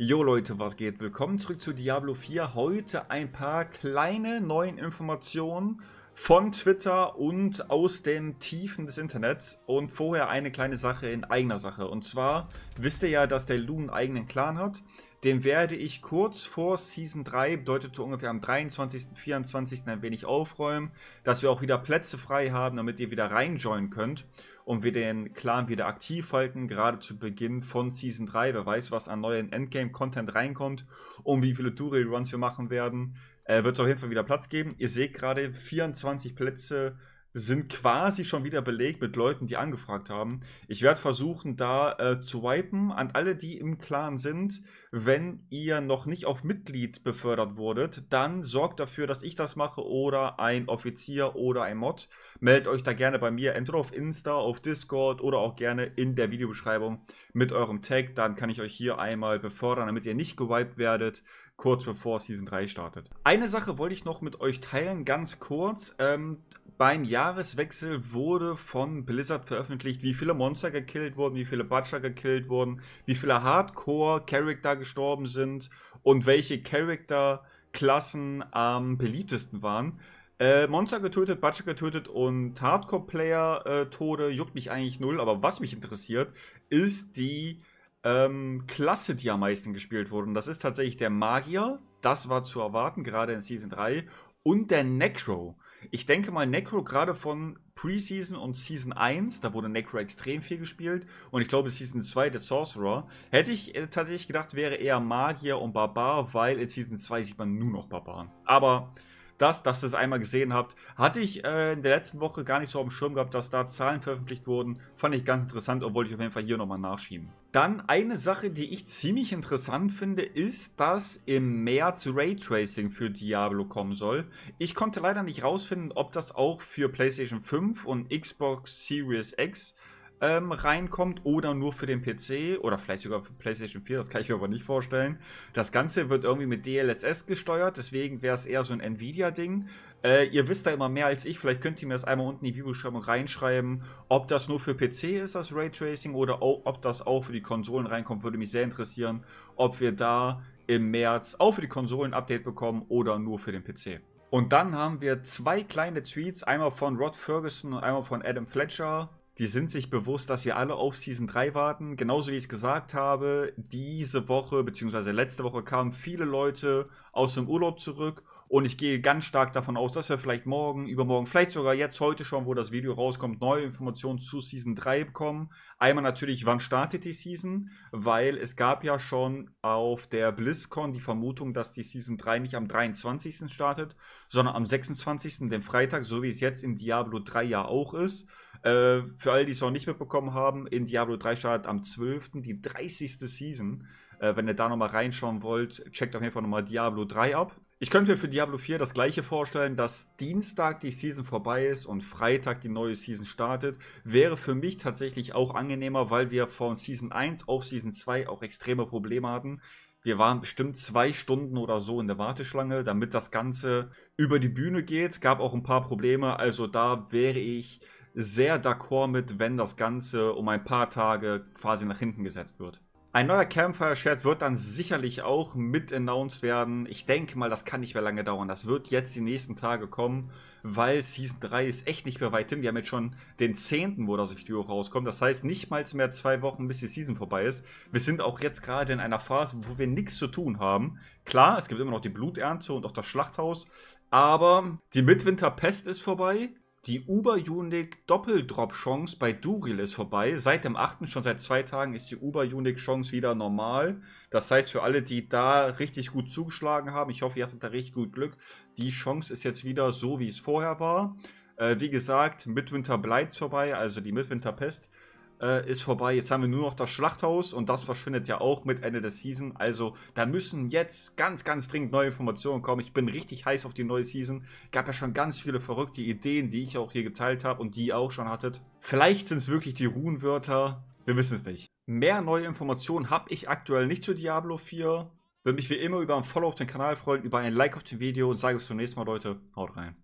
Jo Leute, was geht? Willkommen zurück zu Diablo 4. Heute ein paar kleine neuen Informationen von Twitter und aus den Tiefen des Internets. Und vorher eine kleine Sache in eigener Sache. Und zwar wisst ihr ja, dass der Loon einen eigenen Clan hat. Den werde ich kurz vor Season 3, bedeutet so ungefähr am 23., 24. ein wenig aufräumen, dass wir auch wieder Plätze frei haben, damit ihr wieder reinjoinen könnt und wir den Clan wieder aktiv halten, gerade zu Beginn von Season 3. Wer weiß, was an neuen Endgame-Content reinkommt und wie viele Dury-Runs wir machen werden. Äh, Wird es auf jeden Fall wieder Platz geben. Ihr seht gerade 24 Plätze sind quasi schon wieder belegt mit Leuten, die angefragt haben. Ich werde versuchen, da äh, zu wipen an alle, die im Clan sind. Wenn ihr noch nicht auf Mitglied befördert wurdet, dann sorgt dafür, dass ich das mache oder ein Offizier oder ein Mod. Meldet euch da gerne bei mir, entweder auf Insta, auf Discord oder auch gerne in der Videobeschreibung mit eurem Tag. Dann kann ich euch hier einmal befördern, damit ihr nicht gewiped werdet kurz bevor Season 3 startet. Eine Sache wollte ich noch mit euch teilen, ganz kurz. Ähm, beim Jahreswechsel wurde von Blizzard veröffentlicht, wie viele Monster gekillt wurden, wie viele Butcher gekillt wurden, wie viele Hardcore-Charakter gestorben sind und welche Charakter-Klassen am beliebtesten waren. Äh, Monster getötet, Butcher getötet und Hardcore-Player-Tode äh, juckt mich eigentlich null, aber was mich interessiert, ist die ähm, Klasse, die am meisten gespielt wurde. Und das ist tatsächlich der Magier, das war zu erwarten, gerade in Season 3, und der Necro. Ich denke mal, Necro gerade von Preseason und Season 1, da wurde Necro extrem viel gespielt. Und ich glaube, Season 2, der Sorcerer, hätte ich äh, tatsächlich gedacht, wäre eher Magier und Barbar, weil in Season 2 sieht man nur noch Barbaren. Aber das, dass ihr es einmal gesehen habt. Hatte ich äh, in der letzten Woche gar nicht so auf dem Schirm gehabt, dass da Zahlen veröffentlicht wurden. Fand ich ganz interessant und wollte ich auf jeden Fall hier nochmal nachschieben. Dann eine Sache, die ich ziemlich interessant finde, ist, dass im März Raytracing für Diablo kommen soll. Ich konnte leider nicht rausfinden, ob das auch für PlayStation 5 und Xbox Series X ähm, reinkommt oder nur für den PC oder vielleicht sogar für PlayStation 4, das kann ich mir aber nicht vorstellen. Das Ganze wird irgendwie mit DLSS gesteuert, deswegen wäre es eher so ein Nvidia-Ding. Äh, ihr wisst da immer mehr als ich, vielleicht könnt ihr mir das einmal unten in die Videobeschreibung reinschreiben, ob das nur für PC ist, das Raytracing, oder ob das auch für die Konsolen reinkommt, würde mich sehr interessieren, ob wir da im März auch für die Konsolen ein Update bekommen oder nur für den PC. Und dann haben wir zwei kleine Tweets, einmal von Rod Ferguson und einmal von Adam Fletcher. Die sind sich bewusst, dass wir alle auf Season 3 warten. Genauso wie ich es gesagt habe, diese Woche bzw. letzte Woche kamen viele Leute aus dem Urlaub zurück und ich gehe ganz stark davon aus, dass wir vielleicht morgen, übermorgen, vielleicht sogar jetzt heute schon, wo das Video rauskommt, neue Informationen zu Season 3 bekommen. Einmal natürlich, wann startet die Season? Weil es gab ja schon auf der BlizzCon die Vermutung, dass die Season 3 nicht am 23. startet, sondern am 26., dem Freitag, so wie es jetzt in Diablo 3 ja auch ist. Äh, für alle, die es noch nicht mitbekommen haben, in Diablo 3 startet am 12. die 30. Season. Äh, wenn ihr da nochmal reinschauen wollt, checkt auf jeden Fall nochmal Diablo 3 ab. Ich könnte mir für Diablo 4 das gleiche vorstellen, dass Dienstag die Season vorbei ist und Freitag die neue Season startet. Wäre für mich tatsächlich auch angenehmer, weil wir von Season 1 auf Season 2 auch extreme Probleme hatten. Wir waren bestimmt zwei Stunden oder so in der Warteschlange, damit das Ganze über die Bühne geht. Es Gab auch ein paar Probleme, also da wäre ich sehr d'accord mit, wenn das Ganze um ein paar Tage quasi nach hinten gesetzt wird. Ein neuer campfire shirt wird dann sicherlich auch mit announced werden. Ich denke mal, das kann nicht mehr lange dauern. Das wird jetzt die nächsten Tage kommen, weil Season 3 ist echt nicht mehr weit hin. Wir haben jetzt schon den 10., wo das Video rauskommt. Das heißt, nicht mal mehr zwei Wochen, bis die Season vorbei ist. Wir sind auch jetzt gerade in einer Phase, wo wir nichts zu tun haben. Klar, es gibt immer noch die Bluternte und auch das Schlachthaus. Aber die Midwinterpest ist vorbei. Die Uber Unic Doppeldrop-Chance bei Duril ist vorbei. Seit dem 8. schon seit zwei Tagen ist die Uber Unic-Chance wieder normal. Das heißt, für alle, die da richtig gut zugeschlagen haben, ich hoffe, ihr hattet da richtig gut Glück. Die Chance ist jetzt wieder so, wie es vorher war. Äh, wie gesagt, Midwinter Blights vorbei, also die Midwinter Pest äh, ist vorbei. Jetzt haben wir nur noch das Schlachthaus und das verschwindet ja auch mit Ende der Season. Also da müssen jetzt ganz, ganz dringend neue Informationen kommen. Ich bin richtig heiß auf die neue Season. Gab ja schon ganz viele verrückte Ideen, die ich auch hier geteilt habe und die ihr auch schon hattet. Vielleicht sind es wirklich die Runenwörter. Wir wissen es nicht. Mehr neue Informationen habe ich aktuell nicht zu Diablo 4. Würde mich wie immer über ein Follow auf den Kanal freuen, über ein Like auf dem Video und sage bis zum nächsten Mal, Leute. Haut rein.